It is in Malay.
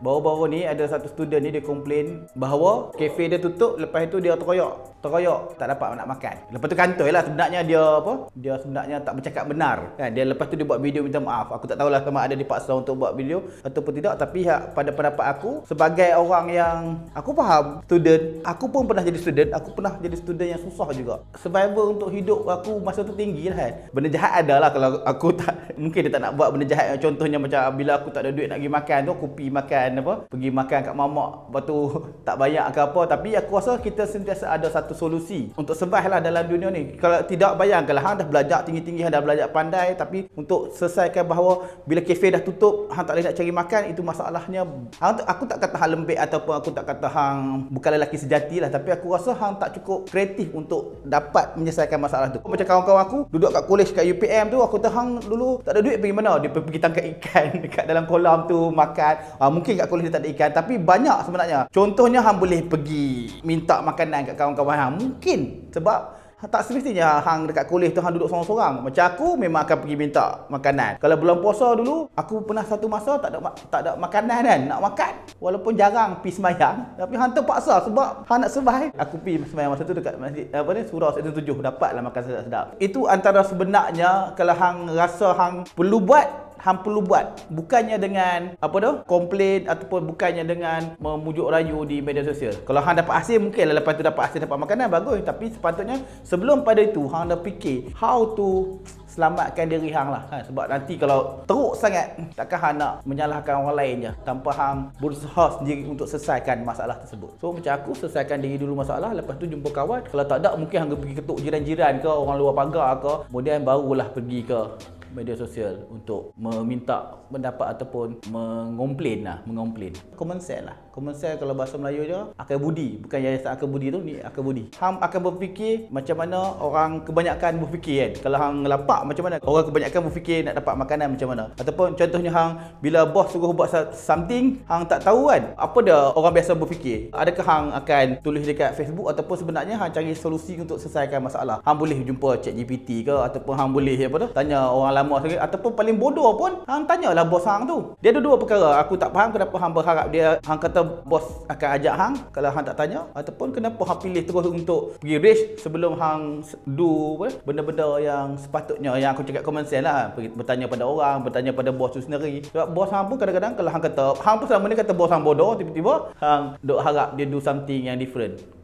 Baru-baru ni ada satu student ni dia komplain bahawa kafe dia tutup lepas itu dia terkoyak. Terkoyak tak dapat nak makan. Lepas tu kantoi lah sebenarnya dia apa? Dia sebenarnya tak bercakap benar kan. Dia lepas tu dia buat video minta maaf. Aku tak tahulah sama ada dipaksa untuk buat video ataupun tidak tapi hak pada pendapat aku sebagai orang yang aku faham student, aku pun pernah jadi student, aku pernah jadi student yang susah juga. Survival untuk hidup aku masa tu tinggi lah kan. Benda jahat adalah kalau aku tak mungkin dia tak nak buat benda jahat contohnya macam bila aku tak ada duit nak pergi makan tu aku pi makan makan apa pergi makan kat mamak lepas tu tak banyak ke apa tapi aku rasa kita sentiasa ada satu solusi untuk survive lah dalam dunia ni kalau tidak bayangkanlah hang dah belajar tinggi-tinggi hang dah belajar pandai tapi untuk selesaikan bahawa bila kafe dah tutup hang tak boleh nak cari makan itu masalahnya hang, aku tak kata hang lembek ataupun aku tak kata hang bukan lelaki sejati lah tapi aku rasa hang tak cukup kreatif untuk dapat menyelesaikan masalah tu macam kawan-kawan aku duduk kat kolej kat UPM tu aku tahu hang dulu tak ada duit pergi mana dia pergi tangkap ikan dekat dalam kolam tu makan ha, mungkin kat kolej dia tak ada ikan tapi banyak sebenarnya contohnya hang boleh pergi minta makanan kat kawan-kawan hang mungkin sebab tak semestinya hang dekat kolej tu hang duduk seorang-seorang. Macam aku memang akan pergi minta makanan. Kalau bulan puasa dulu, aku pernah satu masa tak ada tak ada makanan kan nak makan. Walaupun jarang pergi sembahyang, tapi hang terpaksa sebab hang nak survive. Aku pergi sembahyang masa tu dekat masjid apa ni surau sektor 7 dapatlah makan sedap-sedap. Itu antara sebenarnya kalau hang rasa hang perlu buat hang perlu buat bukannya dengan apa tu komplain ataupun bukannya dengan memujuk rayu di media sosial kalau hang dapat hasil mungkin lah lepas tu dapat hasil dapat makanan bagus tapi sepatutnya sebelum pada itu hang dah fikir how to selamatkan diri hang lah ha, sebab nanti kalau teruk sangat takkan hang nak menyalahkan orang lain je tanpa hang berusaha sendiri untuk selesaikan masalah tersebut so macam aku selesaikan diri dulu masalah lepas tu jumpa kawan kalau tak ada mungkin hang pergi ketuk jiran-jiran ke orang luar pagar ke kemudian barulah pergi ke media sosial untuk meminta pendapat ataupun mengomplain lah, mengomplain. Comment sense lah. comment sense kalau bahasa Melayu dia, akal budi. Bukan yayasan akal budi tu, ni akal budi. Ham akan berfikir macam mana orang kebanyakan berfikir kan. Kalau hang ngelapak macam mana, orang kebanyakan berfikir nak dapat makanan macam mana. Ataupun contohnya hang bila bos suruh buat something, hang tak tahu kan. Apa dia orang biasa berfikir? Adakah hang akan tulis dekat Facebook ataupun sebenarnya hang cari solusi untuk selesaikan masalah? Hang boleh jumpa chat GPT ke ataupun hang boleh apa tu? Tanya orang lama sekali ataupun paling bodoh pun hang tanyalah bos hang tu. Dia ada dua perkara aku tak faham kenapa hang berharap dia hang kata bos akan ajak hang kalau hang tak tanya ataupun kenapa hang pilih terus untuk pergi rich sebelum hang do apa, benda-benda yang sepatutnya yang aku cakap common sense lah bertanya pada orang bertanya pada bos tu sendiri sebab bos hang pun kadang-kadang kalau hang kata hang pun selama ni kata bos hang bodoh tiba-tiba hang dok harap dia do something yang different